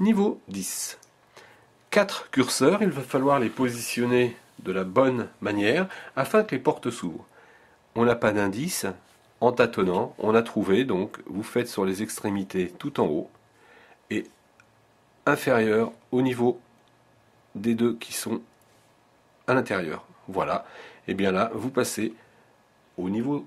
Niveau 10. Quatre curseurs, il va falloir les positionner de la bonne manière afin que les portes s'ouvrent. On n'a pas d'indice, en tâtonnant, on a trouvé, donc vous faites sur les extrémités tout en haut et inférieur au niveau des deux qui sont à l'intérieur. Voilà, et eh bien là, vous passez au niveau